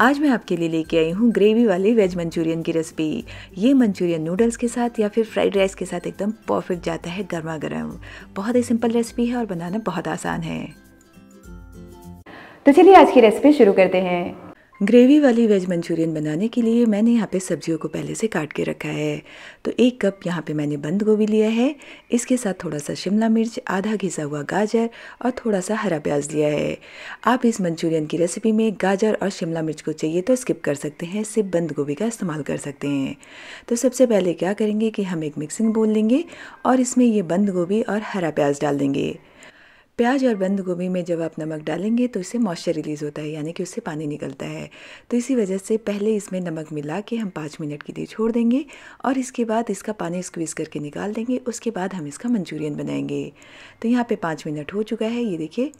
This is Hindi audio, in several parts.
आज मैं आपके लिए लेके आई हूँ ग्रेवी वाले वेज मंचूरियन की रेसिपी ये मंचूरियन नूडल्स के साथ या फिर फ्राइड राइस के साथ एकदम परफेक्ट जाता है गर्मा गर्म बहुत ही सिंपल रेसिपी है और बनाना बहुत आसान है तो चलिए आज की रेसिपी शुरू करते हैं ग्रेवी वाली वेज मंचूरियन बनाने के लिए मैंने यहाँ पे सब्जियों को पहले से काट के रखा है तो एक कप यहाँ पे मैंने बंद गोभी लिया है इसके साथ थोड़ा सा शिमला मिर्च आधा घिसा हुआ गाजर और थोड़ा सा हरा प्याज लिया है आप इस मंचूरियन की रेसिपी में गाजर और शिमला मिर्च को चाहिए तो स्किप कर सकते हैं सिर्फ बंद गोभी का इस्तेमाल कर सकते हैं तो सबसे पहले क्या करेंगे कि हम एक मिक्सिंग बोल लेंगे और इसमें ये बंद गोभी और हरा प्याज डाल देंगे प्याज और बंद गोभी में जब आप नमक डालेंगे तो इससे मॉइस्चर रिलीज़ होता है यानी कि उससे पानी निकलता है तो इसी वजह से पहले इसमें नमक मिला के हम पाँच मिनट के लिए छोड़ देंगे और इसके बाद इसका पानी स्क्वीज़ करके निकाल देंगे उसके बाद हम इसका मंचूरियन बनाएंगे तो यहाँ पे पाँच मिनट हो चुका है ये देखिए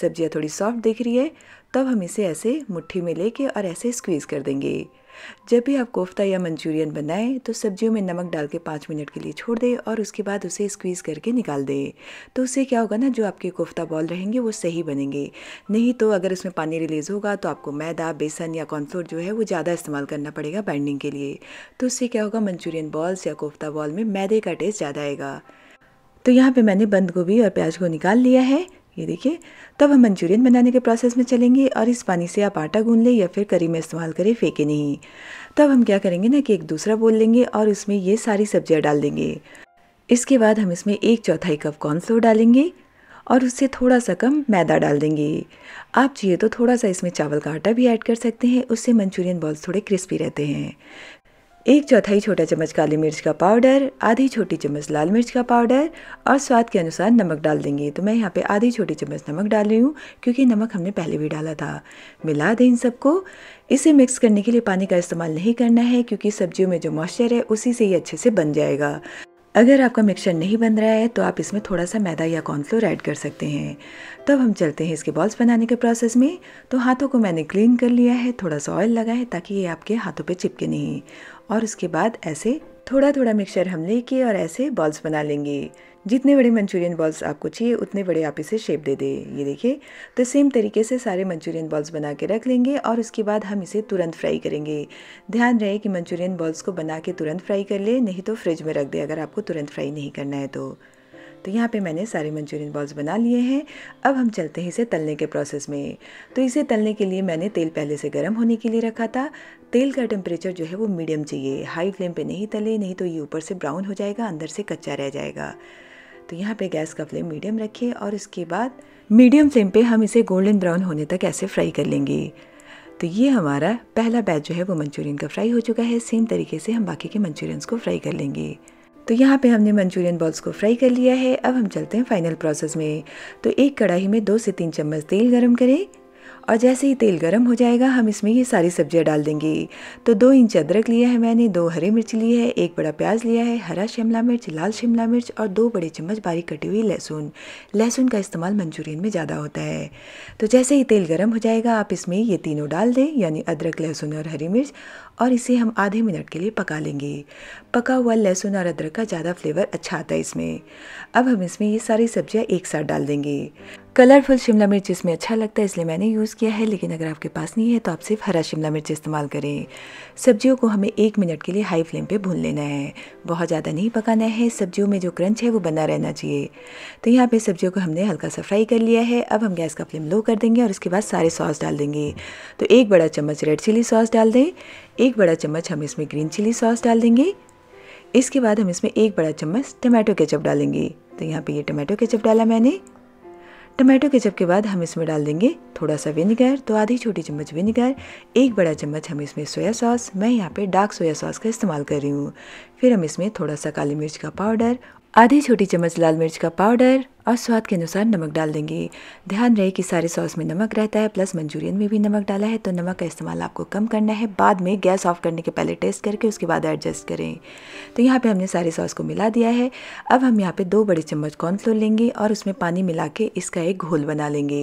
सब्जियाँ थोड़ी सॉफ्ट दिख रही है तब हम इसे ऐसे मुट्ठी में लेके और ऐसे स्क्वीज़ कर देंगे जब भी आप कोफ्ता या मंचूरियन बनाएं तो सब्जियों में नमक डाल के पाँच मिनट के लिए छोड़ दें और उसके बाद उसे स्क्वीज़ करके निकाल दें तो उससे क्या होगा ना जो आपके कोफ्ता बॉल रहेंगे वो सही बनेंगे नहीं तो अगर उसमें पानी रिलीज़ होगा तो आपको मैदा बेसन या कॉर्नफ्लोर जो है वो ज़्यादा इस्तेमाल करना पड़ेगा बाइंडिंग के लिए तो उससे क्या होगा मंचूरियन बॉल्स या कोफ्ता बॉल में मैदे का टेस्ट ज़्यादा आएगा तो यहाँ पे मैंने बंद गोभी और प्याज को निकाल लिया है ये देखिए तब हम मंचूरियन बनाने के प्रोसेस में चलेंगे और इस पानी से आप आटा गूंद लें या फिर करी में इस्तेमाल करें फेंके नहीं तब हम क्या करेंगे ना कि एक दूसरा बोल लेंगे और उसमें ये सारी सब्जियाँ डाल देंगे इसके बाद हम इसमें एक चौथाई कप कॉर्नफ्लोर डालेंगे और उससे थोड़ा सा कम मैदा डाल देंगे आप चाहिए तो थोड़ा सा इसमें चावल का आटा भी ऐड कर सकते हैं उससे मंचूरियन बॉल्स थोड़े क्रिस्पी रहते हैं एक चौथाई छोटा चम्मच काली मिर्च का पाउडर आधी छोटी चम्मच लाल मिर्च का पाउडर और स्वाद के अनुसार नमक डाल देंगे तो मैं यहाँ पे आधी छोटी चम्मच नमक डाल रही हूँ क्योंकि नमक हमने पहले भी डाला था मिला दें इन सबको इसे मिक्स करने के लिए पानी का इस्तेमाल नहीं करना है क्योंकि सब्जियों में जो मॉइस्चर है उसी से ही अच्छे से बन जाएगा अगर आपका मिक्सचर नहीं बन रहा है तो आप इसमें थोड़ा सा मैदा या कॉर्नफ्लोर ऐड कर सकते हैं तो अब हम चलते हैं इसके बॉल्स बनाने के प्रोसेस में तो हाथों को मैंने क्लीन कर लिया है थोड़ा सा ऑयल लगा है ताकि ये आपके हाथों पे चिपके नहीं और उसके बाद ऐसे थोड़ा थोड़ा मिक्सचर हम लेके और ऐसे बॉल्स बना लेंगे जितने बड़े मंचूरियन बॉल्स आपको चाहिए उतने बड़े आप इसे शेप दे दें ये देखिए तो सेम तरीके से सारे मंचूरियन बॉल्स बना के रख लेंगे और उसके बाद हम इसे तुरंत फ्राई करेंगे ध्यान रहे कि मंचूरियन बॉल्स को बना के तुरंत फ्राई कर ले नहीं तो फ्रिज में रख दे अगर आपको तुरंत फ्राई नहीं करना है तो तो यहाँ पे मैंने सारे मंचूरियन बॉल्स बना लिए हैं अब हम चलते हैं इसे तलने के प्रोसेस में तो इसे तलने के लिए मैंने तेल पहले से गर्म होने के लिए रखा था तेल का टेम्परेचर जो है वो मीडियम चाहिए हाई फ्लेम पे नहीं तले नहीं तो ये ऊपर से ब्राउन हो जाएगा अंदर से कच्चा रह जाएगा तो यहाँ पे गैस का फ्लेम मीडियम रखिए और इसके बाद मीडियम फ्लेम पे हम इसे गोल्डन ब्राउन होने तक ऐसे फ्राई कर लेंगे तो ये हमारा पहला बैच जो है वो मंचूरियन का फ्राई हो चुका है सेम तरीके से हम बाकी के मंचूरियंस को फ्राई कर लेंगे तो यहाँ पे हमने मंचूरियन बॉल्स को फ्राई कर लिया है अब हम चलते हैं फाइनल प्रोसेस में तो एक कढ़ाई में दो से तीन चम्मच तेल गरम करें और जैसे ही तेल गर्म हो जाएगा हम इसमें ये सारी सब्जियाँ डाल देंगे तो दो इंच अदरक लिया है मैंने दो हरी मिर्च ली है एक बड़ा प्याज लिया है हरा शिमला मिर्च लाल शिमला मिर्च और दो बड़े चम्मच बारीक कटी हुई लहसुन लहसुन का इस्तेमाल मंचूरियन में ज़्यादा होता है तो जैसे ही तेल गर्म हो जाएगा आप इसमें ये तीनों डाल दें यानी अदरक लहसुन और हरी मिर्च और इसे हम आधे मिनट के लिए पका लेंगे पका हुआ लहसुन और अदरक का ज़्यादा फ्लेवर अच्छा आता है इसमें अब हम इसमें ये सारी सब्जियाँ एक साथ डाल देंगे कलरफुल शिमला मिर्च इसमें अच्छा लगता है इसलिए मैंने यूज़ किया है लेकिन अगर आपके पास नहीं है तो आप सिर्फ हरा शिमला मिर्च इस्तेमाल करें सब्जियों को हमें एक मिनट के लिए हाई फ्लेम पे भून लेना है बहुत ज़्यादा नहीं पकाना है सब्जियों में जो क्रंच है वो बना रहना चाहिए तो यहाँ पे सब्जियों को हमने हल्का सा फ्राई कर लिया है अब हम गैस का फ्लेम लो कर देंगे और उसके बाद सारे सॉस डाल देंगे तो एक बड़ा चम्मच रेड चिली सॉस डाल दें एक बड़ा चम्मच हम इसमें ग्रीन चिली सॉस डाल देंगे इसके बाद हम इसमें एक बड़ा चम्मच टमाटो केचप डालेंगे तो यहाँ पे ये टमाटो केचप डाला मैंने टमाटो केचप के बाद हम इसमें डाल देंगे थोड़ा सा विनेगर तो आधी छोटी चम्मच विनेगर एक बड़ा चम्मच हम इसमें सोया सॉस मैं यहाँ पे डार्क सोया सॉस का इस्तेमाल कर रही हूँ फिर हम इसमें थोड़ा सा काली मिर्च का पाउडर आधी छोटी चम्मच लाल मिर्च का पाउडर और स्वाद के अनुसार नमक डाल देंगे ध्यान रहे कि सारे सॉस में नमक रहता है प्लस मंचूरियन में भी नमक डाला है तो नमक का इस्तेमाल आपको कम करना है बाद में गैस ऑफ करने के पहले टेस्ट करके उसके बाद एडजस्ट करें तो यहाँ पे हमने सारे सॉस को मिला दिया है अब हम यहाँ पर दो बड़े चम्मच कॉर्नफ्लोर लेंगे और उसमें पानी मिला के इसका एक घोल बना लेंगे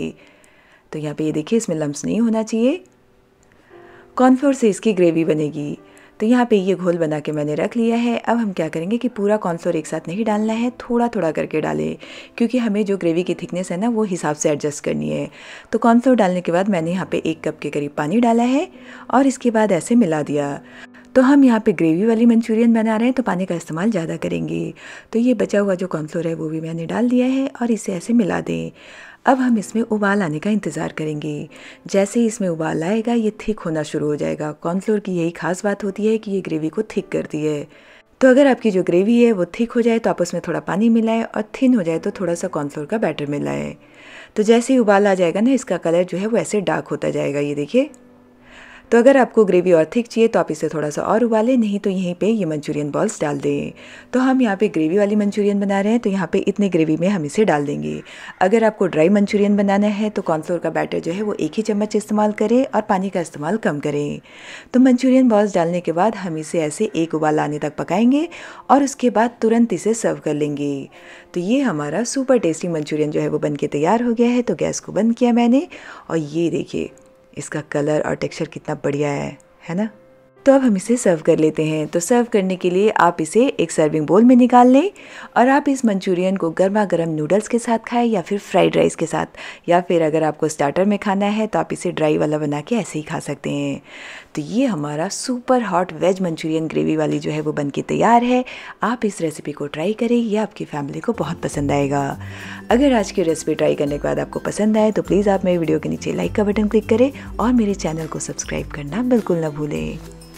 तो यहाँ पर ये देखिए इसमें लम्ब नहीं होना चाहिए कॉर्नफ्लोर से इसकी ग्रेवी बनेगी तो यहाँ पे ये घोल बना के मैंने रख लिया है अब हम क्या करेंगे कि पूरा कॉर्नफ्लोर एक साथ नहीं डालना है थोड़ा थोड़ा करके डालें क्योंकि हमें जो ग्रेवी की थिकनेस है ना वो हिसाब से एडजस्ट करनी है तो कॉर्नफ्लोर डालने के बाद मैंने यहाँ पे एक कप के करीब पानी डाला है और इसके बाद ऐसे मिला दिया तो हम यहाँ पे ग्रेवी वाली मंचूरियन बना रहे हैं तो पानी का इस्तेमाल ज़्यादा करेंगे तो ये बचा हुआ जो कॉर्नफ्लोर है वो भी मैंने डाल दिया है और इसे ऐसे मिला दें अब हम इसमें उबाल आने का इंतज़ार करेंगे जैसे ही इसमें उबाल आएगा ये थिक होना शुरू हो जाएगा कॉर्नफ्लोर की यही खास बात होती है कि ये ग्रेवी को थिक करती है तो अगर आपकी जो ग्रेवी है वो थिक हो जाए तो आप उसमें थोड़ा पानी मिलाएं और थिन हो जाए तो थोड़ा सा कॉर्नफ्लोर का बैटर मिलाएं तो जैसे ही उबाल आ जाएगा ना इसका कलर जो है वो ऐसे डार्क होता जाएगा ये देखिए तो अगर आपको ग्रेवी और थिक चाहिए तो आप इसे थोड़ा सा और उबालें नहीं तो यहीं पे ये मंचूरियन बॉल्स डाल दें तो हम यहाँ पे ग्रेवी वाली मंचूरियन बना रहे हैं तो यहाँ पे इतने ग्रेवी में हम इसे डाल देंगे अगर आपको ड्राई मंचूरियन बनाना है तो कॉर्नफ्लोर का बैटर जो है वो एक ही चम्मच इस्तेमाल करें और पानी का इस्तेमाल कम करें तो मंचूरियन बॉल्स डालने के बाद हम इसे ऐसे एक उबाल आने तक पकाएंगे और उसके बाद तुरंत इसे सर्व कर लेंगे तो ये हमारा सुपर टेस्टी मंचूरियन जो है वो बन के तैयार हो गया है तो गैस को बंद किया मैंने और ये देखिए इसका कलर और टेक्सचर कितना बढ़िया है है ना तो अब हम इसे सर्व कर लेते हैं तो सर्व करने के लिए आप इसे एक सर्विंग बोल में निकाल लें और आप इस मंचूरियन को गर्मा गर्म नूडल्स के साथ खाएं या फिर फ्राइड राइस के साथ या फिर अगर आपको स्टार्टर में खाना है तो आप इसे ड्राई वाला बना के ऐसे ही खा सकते हैं तो ये हमारा super hot veg manchurian gravy वाली जो है वो बन के तैयार है आप इस रेसिपी को ट्राई करें यह आपकी फैमिली को बहुत पसंद आएगा अगर आज की रेसिपी ट्राई करने के बाद आपको पसंद आए तो प्लीज़ आप मेरे वीडियो के नीचे लाइक का बटन क्लिक करें और मेरे चैनल को सब्सक्राइब करना बिल्कुल ना भूलें